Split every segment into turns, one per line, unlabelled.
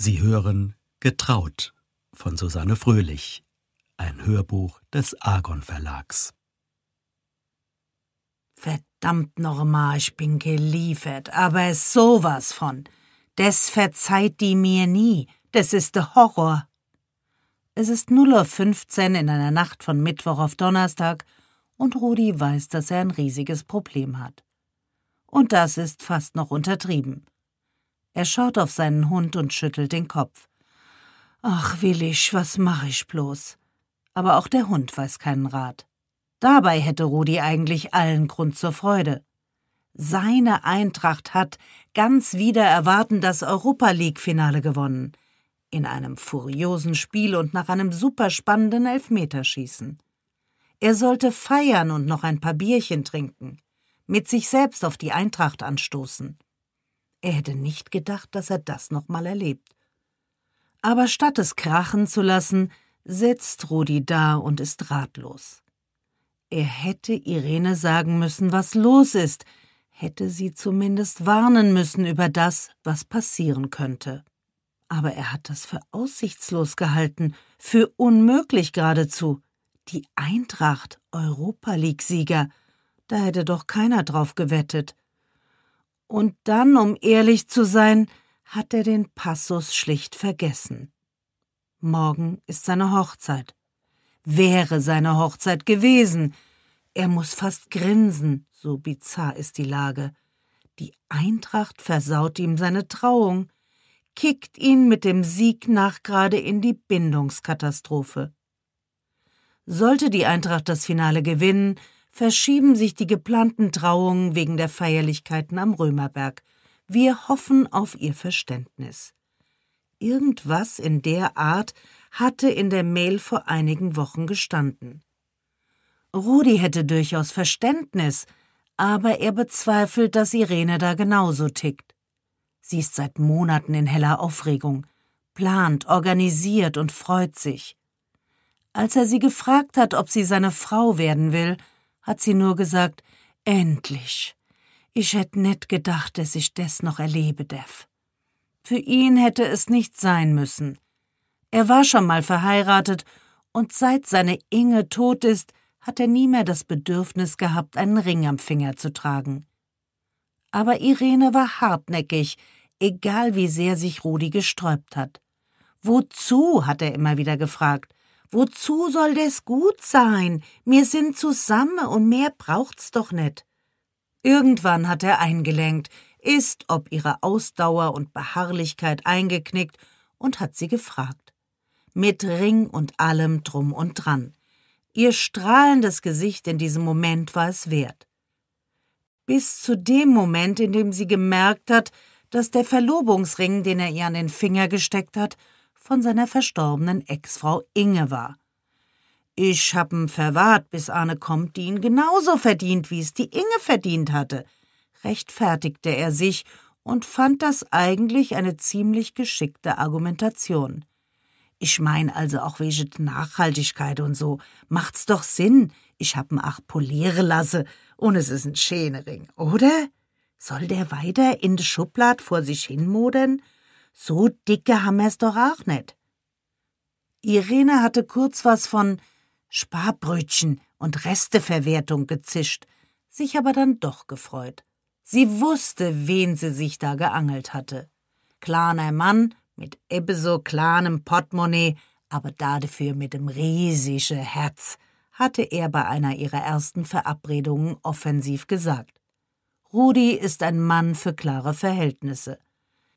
Sie hören Getraut von Susanne Fröhlich, ein Hörbuch des Argon Verlags. Verdammt nochmal, ich bin geliefert, aber sowas von. Das verzeiht die mir nie, das ist der Horror. Es ist 0.15 Uhr in einer Nacht von Mittwoch auf Donnerstag und Rudi weiß, dass er ein riesiges Problem hat. Und das ist fast noch untertrieben. Er schaut auf seinen Hund und schüttelt den Kopf. Ach, Willisch, was mach ich bloß? Aber auch der Hund weiß keinen Rat. Dabei hätte Rudi eigentlich allen Grund zur Freude. Seine Eintracht hat, ganz wider Erwarten, das Europa League-Finale gewonnen. In einem furiosen Spiel und nach einem superspannenden Elfmeterschießen. Er sollte feiern und noch ein paar Bierchen trinken, mit sich selbst auf die Eintracht anstoßen. Er hätte nicht gedacht, dass er das nochmal erlebt. Aber statt es krachen zu lassen, sitzt Rudi da und ist ratlos. Er hätte Irene sagen müssen, was los ist, hätte sie zumindest warnen müssen über das, was passieren könnte. Aber er hat das für aussichtslos gehalten, für unmöglich geradezu. Die Eintracht, Europa League-Sieger, da hätte doch keiner drauf gewettet. Und dann, um ehrlich zu sein, hat er den Passus schlicht vergessen. Morgen ist seine Hochzeit. Wäre seine Hochzeit gewesen. Er muss fast grinsen, so bizarr ist die Lage. Die Eintracht versaut ihm seine Trauung, kickt ihn mit dem Sieg nach gerade in die Bindungskatastrophe. Sollte die Eintracht das Finale gewinnen, verschieben sich die geplanten Trauungen wegen der Feierlichkeiten am Römerberg. Wir hoffen auf Ihr Verständnis. Irgendwas in der Art hatte in der Mail vor einigen Wochen gestanden. Rudi hätte durchaus Verständnis, aber er bezweifelt, dass Irene da genauso tickt. Sie ist seit Monaten in heller Aufregung, plant, organisiert und freut sich. Als er sie gefragt hat, ob sie seine Frau werden will, hat sie nur gesagt, endlich. Ich hätte nicht gedacht, dass ich das noch erlebe darf. Für ihn hätte es nicht sein müssen. Er war schon mal verheiratet und seit seine Inge tot ist, hat er nie mehr das Bedürfnis gehabt, einen Ring am Finger zu tragen. Aber Irene war hartnäckig, egal wie sehr sich Rudi gesträubt hat. Wozu, hat er immer wieder gefragt. Wozu soll das gut sein? Wir sind zusammen und mehr braucht's doch nicht. Irgendwann hat er eingelenkt, ist ob ihrer Ausdauer und Beharrlichkeit eingeknickt und hat sie gefragt. Mit Ring und allem drum und dran. Ihr strahlendes Gesicht in diesem Moment war es wert. Bis zu dem Moment, in dem sie gemerkt hat, dass der Verlobungsring, den er ihr an den Finger gesteckt hat, von seiner verstorbenen Ex-Frau Inge war. Ich hab'n verwahrt, bis Arne kommt, die ihn genauso verdient, wie es die Inge verdient hatte, rechtfertigte er sich und fand das eigentlich eine ziemlich geschickte Argumentation. Ich mein also auch wegen Nachhaltigkeit und so. Macht's doch Sinn. Ich hab'n ach poliere lasse und es ist ein Schänering, oder? Soll der weiter in de Schublad vor sich hinmodern? So dicke haben wir es doch auch nicht. Irene hatte kurz was von Sparbrötchen und Resteverwertung gezischt, sich aber dann doch gefreut. Sie wusste, wen sie sich da geangelt hatte. Kleiner Mann mit ebenso kleinem Portemonnaie, aber dafür mit dem riesigen Herz, hatte er bei einer ihrer ersten Verabredungen offensiv gesagt. Rudi ist ein Mann für klare Verhältnisse.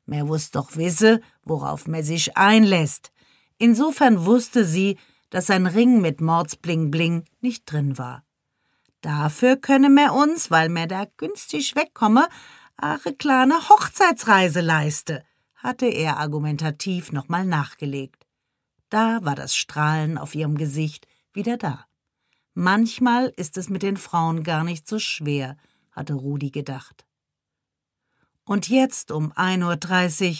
Mer wuss doch wisse, worauf mer sich einlässt. Insofern wusste sie, dass ein Ring mit Mordsbling-Bling nicht drin war. Dafür könne mer uns, weil mer da günstig wegkomme, eine kleine Hochzeitsreise leiste, hatte er argumentativ nochmal nachgelegt. Da war das Strahlen auf ihrem Gesicht wieder da. Manchmal ist es mit den Frauen gar nicht so schwer, hatte Rudi gedacht. Und jetzt um 1.30 Uhr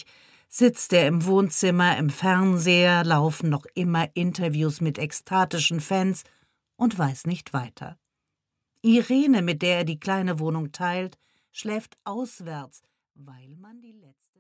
sitzt er im Wohnzimmer, im Fernseher, laufen noch immer Interviews mit ekstatischen Fans und weiß nicht weiter. Irene, mit der er die kleine Wohnung teilt, schläft auswärts, weil man die letzte